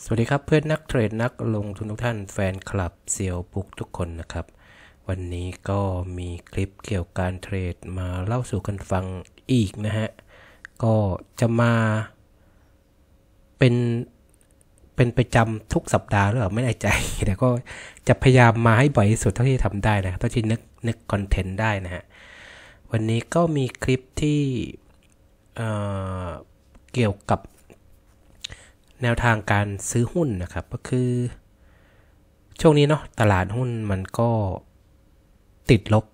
สวัสดีครับเพื่อนนักเทรดนักลงทุนทุกท่านแฟนคลับเซียวปุกทุกคนนะครับ วันนี้ก็มีคลิปเกี่ยวกับการเทรดมาเล่าสู่กันฟังอีกนะฮะก็จะมา เป็นเป็นประจำทุกสัปดาห์หรือเปล่าไม่แน่ใจ แต่ก็จะพยายามมาให้บ่อยที่สุดเท่าที่ทำได้นะเท่าที่นึกนึกคอนเทนต์ได้นะฮะวันนี้ก็มีคลิปที่เเกี่ยวกับแนวทางการซื้อหุ้นนะครับก็คือช่วงนี้เนาะตลาดหุ้นมันก็ติดลบ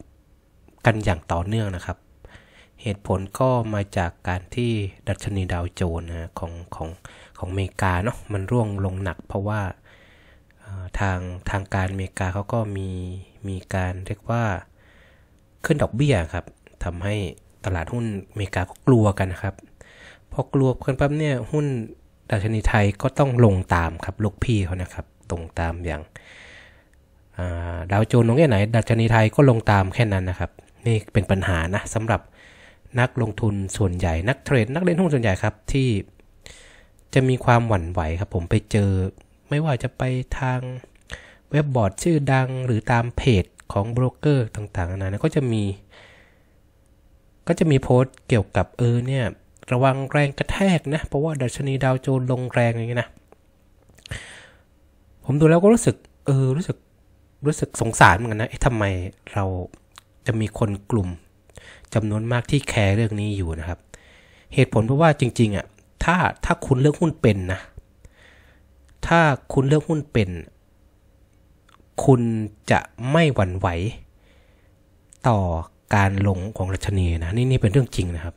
กันอย่างต่อเนื่องนะครับ เหตุผลก็มาจากการที่ดัชนีดาวโจนส์ของของของอเมริกาเนาะมันร่วงลงหนัก เพราะว่าทางทางการอเมริกาเขาก็มีมีการเรียกว่าขึ้นดอกเบี้ยครับทำให้ตลาดหุ้นอเมริกาก็กลัวกันนะครับพอกลัวกันปั๊บเนี่ยหุ้นดัชนีไทยก็ต้องลงตามครับ ลูกพี่เขานะครับ ตรงตามอย่างดาวโจนส์ลงแค่ไหน ดัชนีไทยก็ลงตามแค่นั้นนะครับ นี่เป็นปัญหานะสำหรับนักลงทุนส่วนใหญ่นักเทรดนักเล่นหุ้นส่วนใหญ่ครับ ที่จะมีความหวั่นไหวครับ ผมไปเจอ ไม่ว่าจะไปทางเว็บบอร์ดชื่อดังหรือตามเพจ ของโบรกเกอร์ต่างๆนานาก็จะมี ก็จะมีโพสต์เกี่ยวกับเออเนี่ยระวังแรงกระแทกนะเพราะว่าดัชนีดาวโจนลงแรงอย่างเงี้ยนะผมดูแล้วก็รู้สึกเออรู้สึกรู้สึกสงสารเหมือนกันนะทำไมเราจะมีคนกลุ่มจำนวนมากที่แคร์เรื่องนี้อยู่นะครับ เหตุผลเพราะว่าจริง ๆอ่ะถ้าถ้าคุณเลือกหุ้นเป็นนะ ถ้าคุณเลือกหุ้นเป็น คุณจะไม่หวั่นไหว ต่อการลงของรัชนีนะนี่นี่เป็นเรื่องจริงนะครับ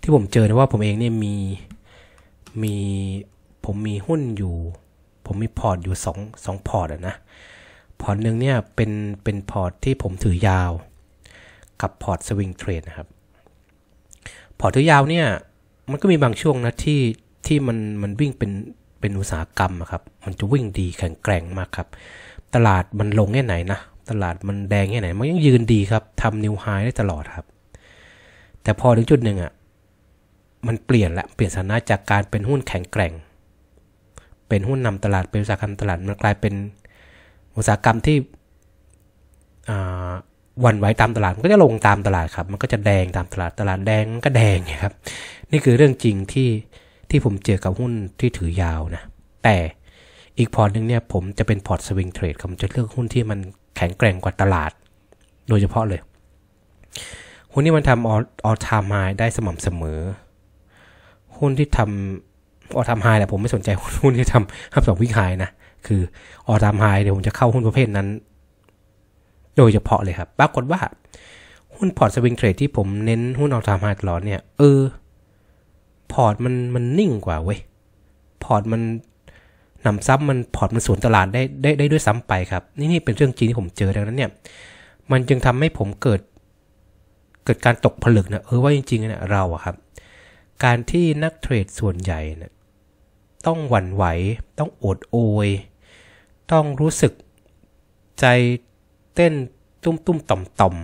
ที่ผมเจอนะว่าผมเองเนี่ยมีมีผมมีหุ้นอยู่ ผมมีพอร์ตอยู่สองสองพอร์ตอะนะพอร์ตหนึ่งเนี่ยเป็นเป็นพอร์ตที่ผมถือยาวกับพอร์ตสวิงเทรดนะครับพอร์ตถือยาวเนี่ยมันก็มีบางช่วงนะที่ที่มันมันวิ่งเป็นเป็นอุตสาหกรรมครับมันจะวิ่งดีแข็งแกร่งมากครับ ตลาดมันลงแค่ไหนนะตลาดมันแดงแค่ไหน มันยังยืนดีครับทำนิวไฮได้ตลอดครับแต่พอถึงจุดหนึ่งอะ่ะมันเปลี่ยนละเปลี่ยนสถานะจากการเป็นหุ้นแข็งแกร่ง เป็นหุ้นนำตลาดเป็นอุตสาหกรรมตลาด มันกลายเป็นอุตสาหกรรมที่วันไหวตามตลาดมันก็จะลงตามตลาดครับมันก็จะแดงตามตลาดตลาดแดงก็แดงครับนี่คือเรื่องจริงที่ที่ผมเจอกับหุ้นที่ถือยาวนะ แต่อีกพอร์ตหนึ่งเนี่ยผมจะเป็นพอร์ตสวิงเทรดผมจะเลือกหุ้นที่มันแข็งแกร่งกว่าตลาด โดยเฉพาะเลย หุ้นที่มันทำออทามายได้สม่ำเสมอหุ้นที่ทำออทามไฮแหละผมไม่สนใจหุ้นที่ทำห้าสองวิกไฮนะคือ ออทามไฮเดี๋ยวผมจะเข้าหุ้นประเภทนั้น โดยเฉพาะเลยครับ ปรากฏว่า หุ้นพอร์ตสวิงเทรดที่ผมเน้นหุ้นออทามไฮตลอดเนี่ยเออพอร์ตมันมันนิ่งกว่าเว้ยพอร์ตมันนำซ้ำมันพอร์ตมันสวนตลาดได้ได้ได้ด้วยซ้ำไปครับ นี่นี่เป็นเรื่องจริงที่ผมเจอดังนั้นเนี่ย มันจึงทำให้ผมเกิดเกิดการตกผลึกนะเออว่าจริงๆเนี่ยเราอะครับการที่นักเทรดส่วนใหญ่นะต้องหวั่นไหว ต้องอดโอย ต้องรู้สึกใจเต้นตุ้มตุ้มต่อมต่อม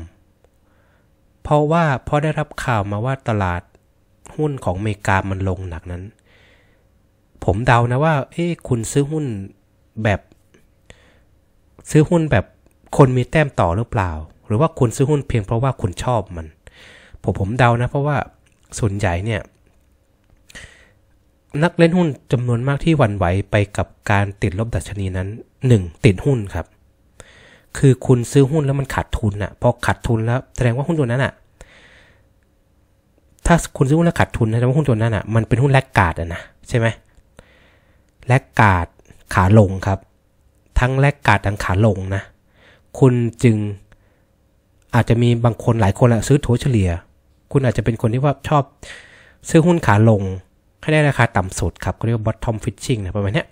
เพราะว่าพอได้รับข่าวมาว่าตลาดหุ้นของอเมริกามันลงหนักนั้น ผมเดานะว่า เอ้คุณซื้อหุ้นแบบซื้อหุ้นแบบคนมีแต้มต่อหรือเปล่า หรือว่าคุณซื้อหุ้นเพียงเพราะว่าคุณชอบมันผมผมเดานะเพราะว่าส่วนใหญ่เนี่ยนักเล่นหุ้นจำนวนมากที่หวั่นไหวไปกับการติดลบดัชนีนั้น 1. ติดหุ้นครับ คือคุณซื้อหุ้นแล้วมันขาดทุนอะ่ะ พอขาดทุนแล้ว แสดงว่าหุ้นตัวนั้นอะ่ะ ถ้าคุณซื้อหุ้นแล้วขาดทุนแสดงว่าหุ้นตัวนั้นอะ่ะมันเป็นหุ้นแลกกาดอ่ะนะใช่ไหมแลกกาดขาลงครับ ทั้งแลกกาดทั้งขาลงนะ คุณจึงอาจจะมีบางคนหลายคนแหละซื้อถัวเฉลี่ย คุณอาจจะเป็นคนที่ว่าชอบ ซื้อหุ้นขาลงให้ได้ราคาต่ำสุดครับเรียกว่า bottom fishing นะประมาณนี้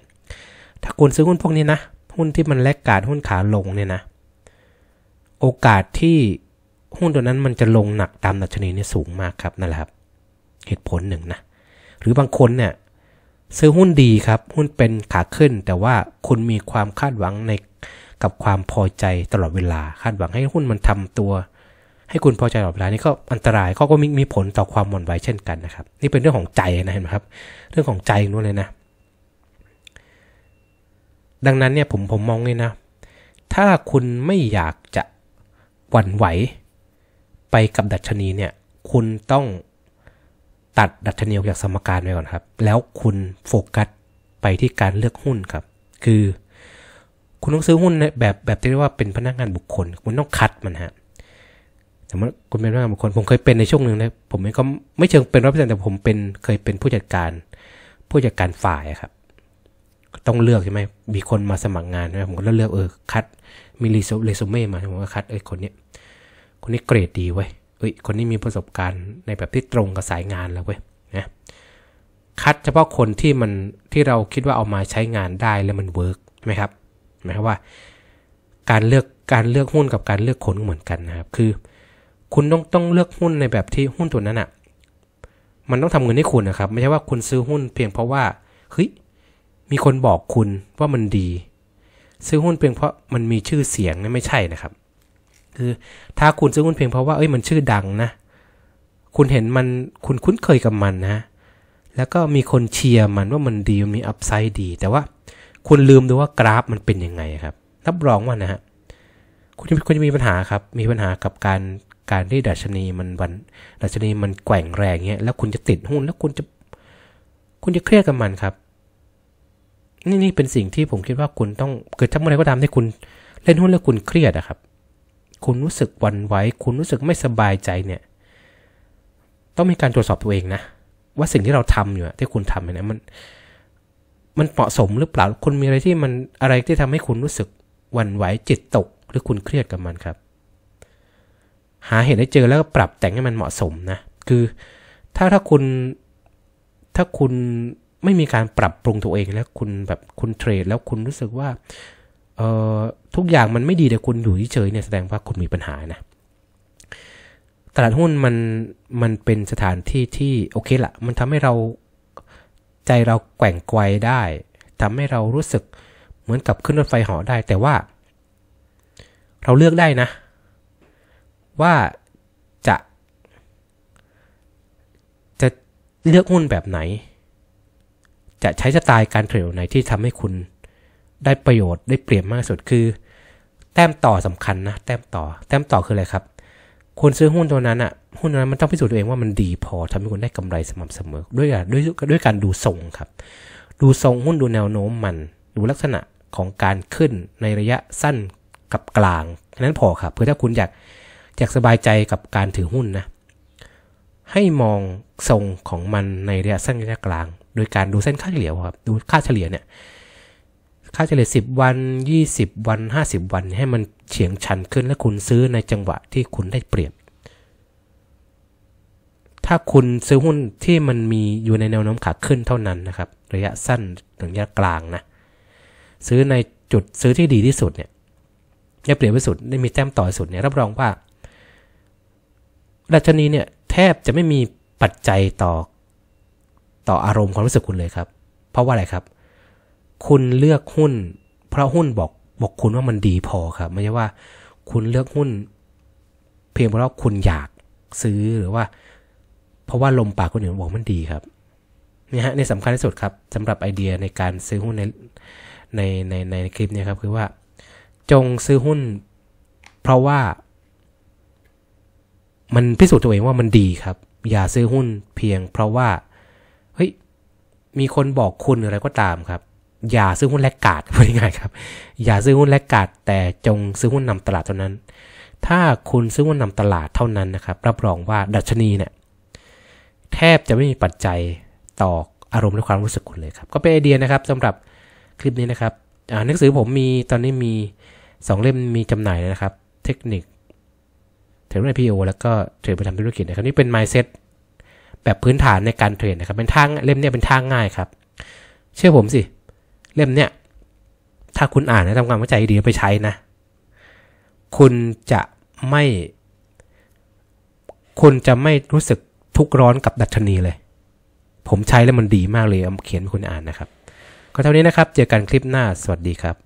ถ้าคุณซื้อหุ้นพวกนี้นะ หุ้นที่มันแลกกาดหุ้นขาลงเนี่ยนะ โอกาสที่หุ้นตัวนั้นมันจะลงหนักตามดัชนีนี่สูงมากครับนั่นแหละครับ เหตุผลหนึ่งนะ หรือบางคนเนี่ย ซื้อหุ้นดีครับ หุ้นเป็นขาขึ้น แต่ว่าคุณมีความคาดหวังใน กับความพอใจตลอดเวลาคาดหวังให้หุ้นมันทำตัวให้คุณพอใจตลอดเวลานี่ก็อันตรายเขาก็มีมีผลต่อความหม่นไหวเช่นกันนะครับ นี่เป็นเรื่องของใจนะเห็นไหมครับ เรื่องของใจนู่นเลยนะดังนั้นเนี่ยผมผมมองเลยนะถ้าคุณไม่อยากจะหวั่นไหวไปกับดัชนีเนี่ยคุณต้องตัดดัชนีออกจากสมการไปก่อนครับ แล้วคุณโฟกัสไปที่การเลือกหุ้นครับ คือ คุณต้องซื้อหุ้นแบบแบบที่เรียกว่าเป็นพนักงานบุคคล คุณต้องคัดมันฮะแต่ว่าคุณเป็นมากบางคนผมเคยเป็นในช่วงหนึ่งนะผมเองก็ไม่เชิงเป็นร้อยเปอร์เซ็นต์แต่ผมเป็นเคยเป็นผู้จัดการ ผู้จัดการฝ่ายครับต้องเลือกใช่ไหมมีคนมาสมัครงานนะผมก็เลือกเออคัดมีรีเรซูเม่มาผมก็คัดเอ้ยคนนี้คนนี้เกรดดีเว้ยเอ้ยคนนี้มีประสบการณ์ในแบบที่ตรงกับสายงานแล้วเว้ยนะคัดเฉพาะคนที่มันที่เราคิดว่าเอามาใช้งานได้แล้วมันเวิร์กไหมครับหมายความว่า การเลือกการเลือกหุ้นกับการเลือกคนเหมือนกันนะครับ คือคุณต้อง ต้อง เลือก หุ้นในแบบที่หุ้นตัวนั้นอะ่ะ มันต้องทำเงินให้คุณนะครับ ไม่ใช่ ว่าคุณซื้อหุ้นเพียงเพราะว่าเฮ้ยมีคนบอกคุณว่ามันดี ซื้อหุ้นเพียงเพราะมันมีชื่อเสียงนั่นไม่ใช่นะครับ คือถ้าคุณซื้อหุ้นเพียงเพราะว่าเอ้ยมันชื่อดังนะ คุณเห็นมันคุณคุ้นเคยกับมันนะ แล้วก็มีคนเชียร์มันว่ามันดีมีอัพไซด์ดี แต่ว่าคุณลืมดูว่ากราฟมันเป็นยังไงครับ รับรองว่านะฮะคุณจะคุณจะมีปัญหาครับ มีปัญหากับการการที่ดัชนีมันวันดัชนีมันแกว่งแรงเงี้ยแล้วคุณจะติดหุ้น แล้วคุณจะ คุณจะเครียดกับมันครับ นี่นี่เป็นสิ่งที่ผมคิดว่าคุณต้องเกิดทั้งเมื่อไรก็ตามที่คุณ เล่นหุ้นแล้วคุณเครียดอะครับ คุณรู้สึกวันไหวคุณรู้สึกไม่สบายใจเนี่ย ต้องมีการตรวจสอบตัวเองนะว่าสิ่งที่เราทำอยู่ที่คุณทำเนี่ยมัน มันเหมาะสมหรือเปล่า คุณมีอะไรที่มันอะไรที่ทำให้คุณรู้สึกวันไหวจิตตก หรือคุณเครียดกับมันครับหาเหตุให้เจอแล้วก็ปรับแต่งให้มันเหมาะสมนะ คือถ้าถ้าคุณถ้าคุณไม่มีการปรับปรุงตัวเองแล้วคุณแบบคุณเทรด แล้วคุณรู้สึกว่าเอ่อทุกอย่างมันไม่ดีแต่คุณอยู่เฉยเนี่ยแสดงว่าคุณมีปัญหานะตลาดหุ้นมันมันเป็นสถานที่ที่โอเคละมันทำให้เราใจเราแกว่งไกวได้ ทำให้เรารู้สึกเหมือนกับขึ้นรถไฟหอได้ แต่ว่า เราเลือกได้นะว่าจะจะเลือกหุ้นแบบไหน จะใช้สไตล์การเทรดไหน ที่ทำให้คุณได้ประโยชน์ได้เปรียบมากสุดคือแต้มต่อสำคัญนะแต้มต่อแต้มต่อคืออะไรครับ คุณซื้อหุ้นตัวนั้นอะ่ะหุ้นนั้นมันต้องพิสูจน์ตัวเองว่ามันดีพอทำให้คุณได้กำไรสม่ำเสมอด้วยด้วยด้วยการดูทรงครับ ดูทรงหุ้นดูแนวโน้มมันดูลักษณะของการขึ้นในระยะสั้นกับกลางแค่นั้นพอครับเพื่อถ้าคุณอยากอยากสบายใจกับการถือหุ้นนะ ให้มองทรงของมันในระยะสั้นระยะกลาง โดยการดูเส้นค่าเฉลี่ยครับ ดูค่าเฉลี่ยเนี่ยค่าเฉลี่ย10 วัน 20 วัน 50 วัน ให้มันเฉียงชันขึ้น และคุณซื้อในจังหวะที่คุณได้เปรียบ ถ้าคุณซื้อหุ้นที่มันมีอยู่ในแนวโน้มขาขึ้นเท่านั้นนะครับ ระยะสั้นถึงระยะกลางนะ ซื้อในจุดซื้อที่ดีที่สุดเนี่ย ได้เปรียบที่สุด ได้มีแต้มต่อสุดเนี่ย รับรองว่าดัชนีเนี่ยแทบจะไม่มีปัจจัยต่อต่ออารมณ์ความรู้สึกคุณเลยครับ เพราะว่าอะไรครับ คุณเลือกหุ้น เพราะหุ้นบอกบอกคุณว่ามันดีพอครับ ไม่ใช่ว่า คุณเลือกหุ้น เพียงเพราะคุณอยากซื้อหรือว่า เพราะว่าลมปากคนอื่นบอกมันดีครับนี่ฮะในสำคัญที่สุดครับสำหรับไอเดียในการซื้อหุ้นในในในในคลิปนี้ครับ คือว่า จงซื้อหุ้น เพราะว่ามันพิสูจน์ตัวเองว่ามันดีครับ อย่าซื้อหุ้นเพียงเพราะว่า เฮ้ย มีคนบอกคุณอะไรก็ตามครับ อย่าซื้อหุ้นแลกกาดง่ายๆครับ อย่าซื้อหุ้นแลกกาดแต่จงซื้อหุ้นนำตลาดเท่านั้น ถ้าคุณซื้อหุ้นนำตลาดเท่านั้นนะครับ รับรองว่าดัชนีเนี่ยแทบจะไม่มีปัจจัยต่ออารมณ์และความรู้สึกคุณเลยครับก็เป็นไอเดียนะครับ สำหรับคลิปนี้นะครับหนังสือผมมีตอนนี้มี2เล่มมีจำหน่ายนะครับเทคนิคทรดเปพีโอแล้วก็ทรดไปทำธุรกิจนะครับนี่ เป็นไมซ์เซ็ตแบบพื้นฐานในการเทรดนะครับเป็นทางเล่มเนี้ยเป็นทางง่ายครับ เชื่อผมสิ เล่มเนี้ยถ้าคุณอ่านและทำความเข้าใจดีไปใช้นะ คุณจะไม่ คุณจะไม่รู้สึกทุกร้อนกับดัชนีเลย ผมใช้แล้วมันดีมากเลยเอาเขียนคุณอ่านนะครับ ก็เท่านี้นะครับ เจอกันคลิปหน้าสวัสดีครับ